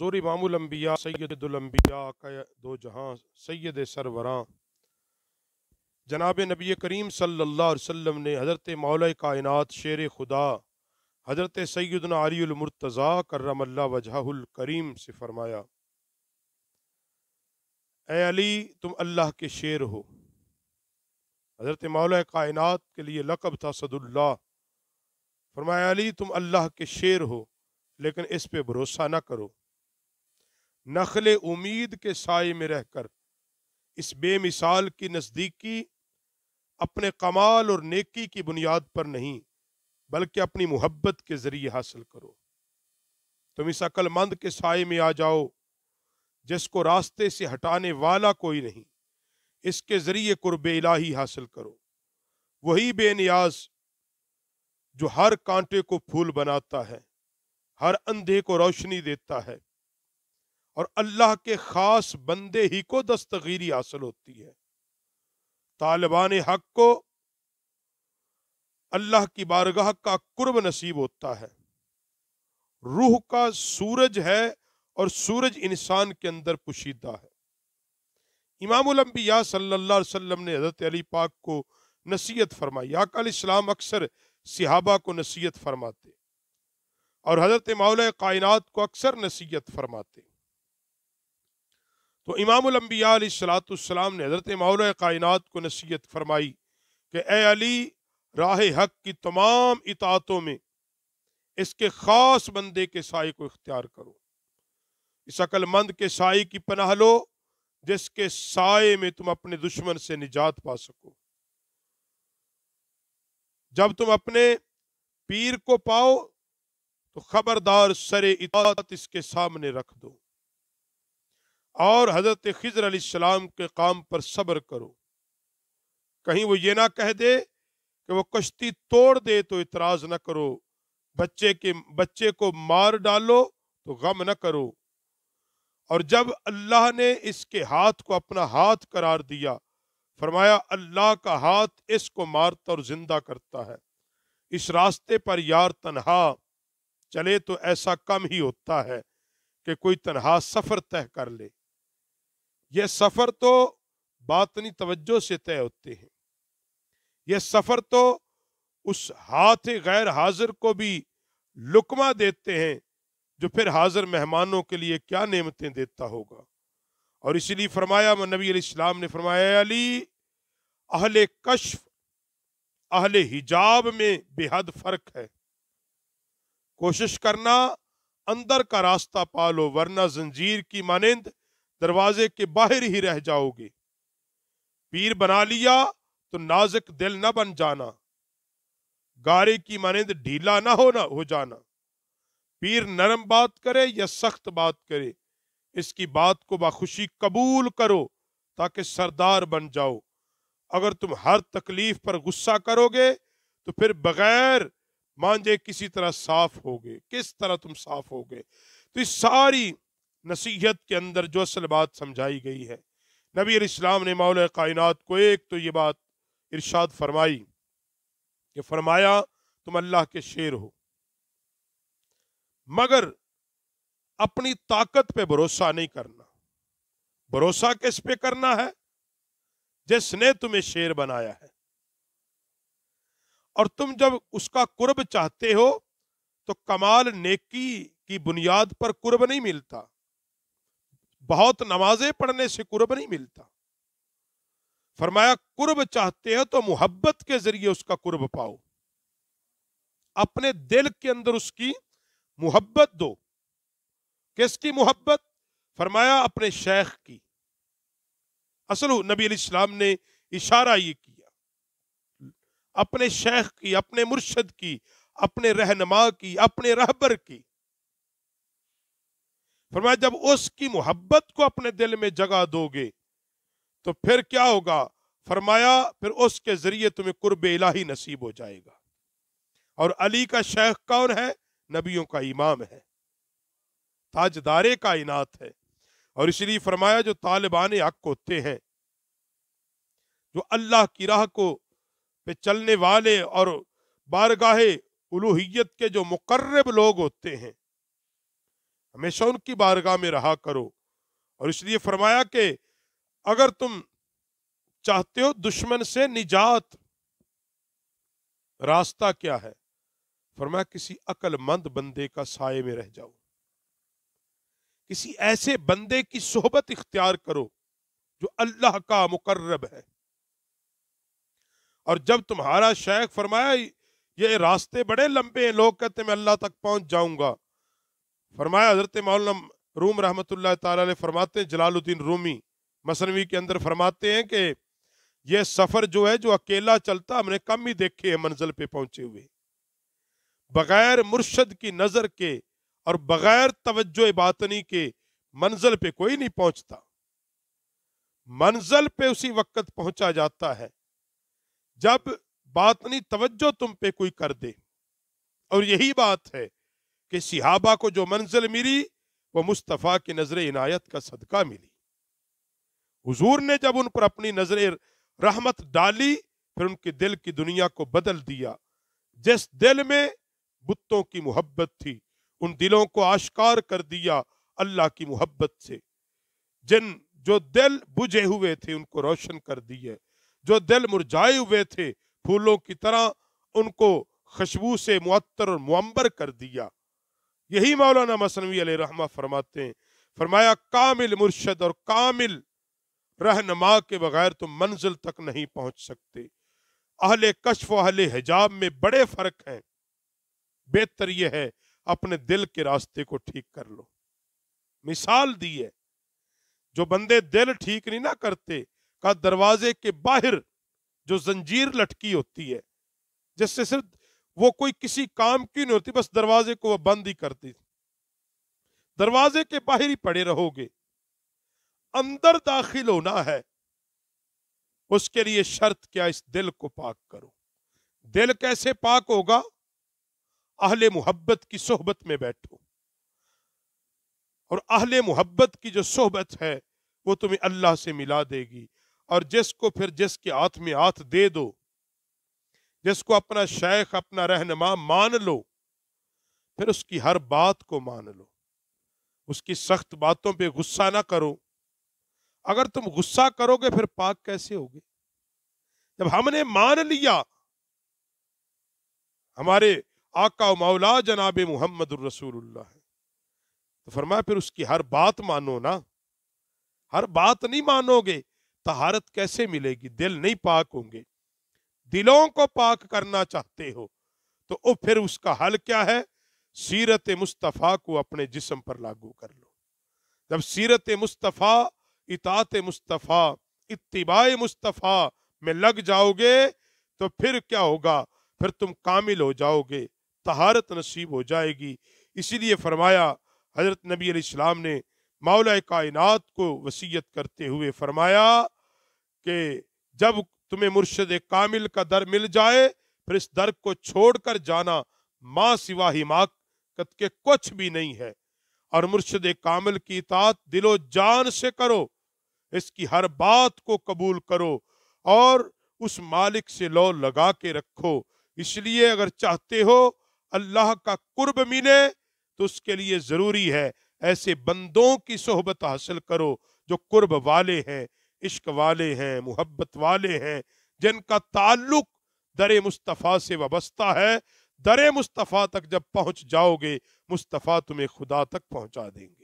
जोर इमामबिया सैदुलम्बिया दो जहाँ सैद सरवरा जनाब नबी करीम सल्ला वसम ने हज़रत मौल कायन शेर खुदा हज़रत सैदना अलीमरतज़ा करमल्ला वजहुल करीम से फरमाया ए अली तुम अल्लाह के शेर हो हज़रत मौल कायन के लिए लकब था सदुल्ला फरमाया अली तुम अल्लाह के शेर हो लेकिन इस पे भरोसा ना करो नखल उम्मीद के साय में रहकर इस बेमिसाल की नज़दीकी अपने कमाल और नेकी की बुनियाद पर नहीं बल्कि अपनी मोहब्बत के ज़रिए हासिल करो तुम इस अक्लमंद के साय में आ जाओ जिसको रास्ते से हटाने वाला कोई नहीं इसके ज़रिए कुर्ब इलाही हासिल करो वही बेनियाज जो हर कांटे को फूल बनाता है हर अंधे को रोशनी देता है और अल्लाह के ख़ास बंदे ही को दस्तगीरी हासिल होती है तालिबान हक को अल्लाह की बारगाह का कुर्ब नसीब होता है रूह का सूरज है और सूरज इंसान के अंदर पुशीदा है इमामबिया सल्ला वसलम ने हज़रत अली पाक को नसीहत फरमाई इस्लाम अक्सर सिहाबा को नसीहत फरमाते और हज़रत मौल कायनात को अक्सर नसीहत फरमाते तो इमामबिया सलातम ने हज़रत मौल कायनत को नसीहत फरमाई कि ए अली राह हक की तमाम इतातों में इसके ख़ास बंदे के साय को इख्तियार करो इस अक्लमंद के साय की पनाह लो जिसके साय में तुम अपने दुश्मन से निजात पा सको जब तुम अपने पीर को पाओ तो खबरदार सरे इतात इसके सामने रख दो और हज़रत खजर अलैहिस्सलाम के काम पर सब्र करो कहीं वो ये ना कह दे कि वो कश्ती तोड़ दे तो इतराज़ ना करो बच्चे के बच्चे को मार डालो तो गम ना करो और जब अल्लाह ने इसके हाथ को अपना हाथ करार दिया फरमाया अल्लाह का हाथ इसको मारता और जिंदा करता है इस रास्ते पर यार तन्हा चले तो ऐसा कम ही होता है कि कोई तन्हा सफ़र तय कर ले यह सफ़र तो बातनी तवज्जो से तय होते हैं यह सफ़र तो उस हाथ गैर हाजिर को भी लुकमा देते हैं जो फिर हाजिर मेहमानों के लिए क्या नेमतें देता होगा और इसीलिए फरमाया नबी इस्लाम ने फरमाया अली अहले कश्फ अहले हिजाब में बेहद फ़र्क है कोशिश करना अंदर का रास्ता पालो वरना जंजीर की मानंद दरवाजे के बाहर ही रह जाओगे पीर बना लिया तो नाजुक दिल न बन जाना गारे की मानंद ढीला ना हो ना हो जाना पीर नरम बात करे या सख्त बात करे इसकी बात को बाखुशी कबूल करो ताकि सरदार बन जाओ अगर तुम हर तकलीफ पर गुस्सा करोगे तो फिर बगैर मांझे किसी तरह साफ होगे किस तरह तुम साफ होगे तो इस सारी नसीहत के अंदर जो असल बात समझाई गई है नबी इस्लाम ने मौल कायनात को एक तो ये बात इरशाद फरमाई कि फरमाया तुम अल्लाह के शेर हो मगर अपनी ताकत पे भरोसा नहीं करना भरोसा किस पे करना है जिसने तुम्हें शेर बनाया है और तुम जब उसका कुर्ब चाहते हो तो कमाल नेकी की बुनियाद पर कुर्ब नहीं मिलता बहुत नमाजें पढ़ने से कुर्ब नहीं मिलता फरमाया कुर्ब चाहते हैं तो मुहब्बत के जरिए उसका कुर्ब पाओ अपने दिल के अंदर उसकी मुहब्बत दो किसकी मुहब्बत फरमाया अपने शेख की असल नबी इस्लाम ने इशारा ये किया अपने शेख की अपने मुर्शद की अपने रहनमा की अपने रहबर की फरमाया जब उसकी मोहब्बत को अपने दिल में जगह दोगे तो फिर क्या होगा फरमाया फिर उसके जरिए तुम्हें कुर्ब इलाही नसीब हो जाएगा और अली का शेख कौन है नबियों का इमाम है ताजदारे का इनात है और इसलिए फरमाया जो तालिबान हक होते हैं जो अल्लाह की राह को पे चलने वाले और बारगाहे उलूहियत के जो मुकर्रब लोग होते हैं हमेशा उनकी बारगाह में रहा करो और इसलिए फरमाया कि अगर तुम चाहते हो दुश्मन से निजात रास्ता क्या है फरमाया किसी अकलमंद बंदे का साय में रह जाओ किसी ऐसे बंदे की सोहबत इख्तियार करो जो अल्लाह का मुकर्रब है और जब तुम्हारा शेख फरमाया ये रास्ते बड़े लंबे हैं लोग कहते मैं अल्लाह तक पहुंच जाऊंगा फरमाया हज़रत मौलम रूम रहमत ताली फरमाते हैं जलालुद्दीन रूमी मसनवी के अंदर फरमाते हैं कि यह सफ़र जो है जो अकेला चलता हमने कम ही देखे हैं मंजिल पे पहुंचे हुए बगैर मुर्शद की नज़र के और बगैर तवज्जो बातनी के मंजिल पे कोई नहीं पहुंचता मंजिल पे उसी वक्त पहुंचा जाता है जब बातनी तवज्जो तुम पे कोई कर दे और यही बात है कि सिहाबा को जो मंजिल मिली वो मुस्तफ़ा की नज़र इनायत का सदका मिली हुजूर ने जब उन पर अपनी नज़र रहमत डाली फिर उनके दिल की दुनिया को बदल दिया जिस दिल में बुतों की मोहब्बत थी उन दिलों को आश्कार कर दिया अल्लाह की मोहब्बत से जिन जो दिल बुझे हुए थे उनको रोशन कर दिए जो दिल मुरझाए हुए थे फूलों की तरह उनको खुशबू से मुअत्तर और मुअम्बर कर दिया यही मौलाना मसनवी रहमा फरमाते हैं फरमाया कामिल मुर्शद और कामिल रहनमा के बगैर तुम मंजिल तक नहीं पहुंच सकते अहले कश्फ अहले हिजाब में बड़े फर्क हैं बेहतर यह है अपने दिल के रास्ते को ठीक कर लो मिसाल दी है जो बंदे दिल ठीक नहीं ना करते का दरवाजे के बाहर जो जंजीर लटकी होती है जिससे सिर्फ वो कोई किसी काम की नहीं होती बस दरवाजे को वह बंद ही करती दरवाजे के बाहर ही पड़े रहोगे अंदर दाखिल होना है उसके लिए शर्त क्या इस दिल को पाक करो दिल कैसे पाक होगा अहले मोहब्बत की सोहबत में बैठो और अहले मोहब्बत की जो सोहबत है वो तुम्हें अल्लाह से मिला देगी और जिसको फिर जिसके हाथ में हाथ दे दो जिसको अपना शेख अपना रहनमा मान लो फिर उसकी हर बात को मान लो उसकी सख्त बातों पे गुस्सा ना करो अगर तुम गुस्सा करोगे फिर पाक कैसे होगे जब हमने मान लिया हमारे आका मौला जनाब मोहम्मद रसूलुल्लाह है तो फरमाया फिर उसकी हर बात मानो ना हर बात नहीं मानोगे तहारत कैसे मिलेगी दिल नहीं पाक होंगे दिलों को पाक करना चाहते हो तो वो फिर उसका हल क्या है सीरत मुस्तफ़ा को अपने जिस्म पर लागू कर लो जब सीरत मुस्तफ़ा इतात मुस्तफ़ा इतबा मुस्तफ़ा में लग जाओगे तो फिर क्या होगा फिर तुम कामिल हो जाओगे तहारत नसीब हो जाएगी इसीलिए फरमाया हजरत नबी अलैहिस्सलाम ने मौला कायनात को वसीयत करते हुए फरमाया कि जब तुम्हें मुर्शद कामिल का दर मिल जाए फिर इस दर को छोड़कर जाना माँ सिवा हिमाक के कुछ भी नहीं है और मुर्शद कामिल की तात दिलो जान से करो इसकी हर बात को कबूल करो और उस मालिक से लो लगा के रखो इसलिए अगर चाहते हो अल्लाह का कुर्ब मिले तो उसके लिए ज़रूरी है ऐसे बंदों की सोहबत हासिल करो जो कुर्ब वाले हैं इश्क वाले हैं मोहब्बत वाले हैं जिनका ताल्लुक दर मुस्तफ़ा से वाबस्ता है दर मुस्तफ़ा तक जब पहुंच जाओगे मुस्तफ़ा तुम्हें खुदा तक पहुंचा देंगे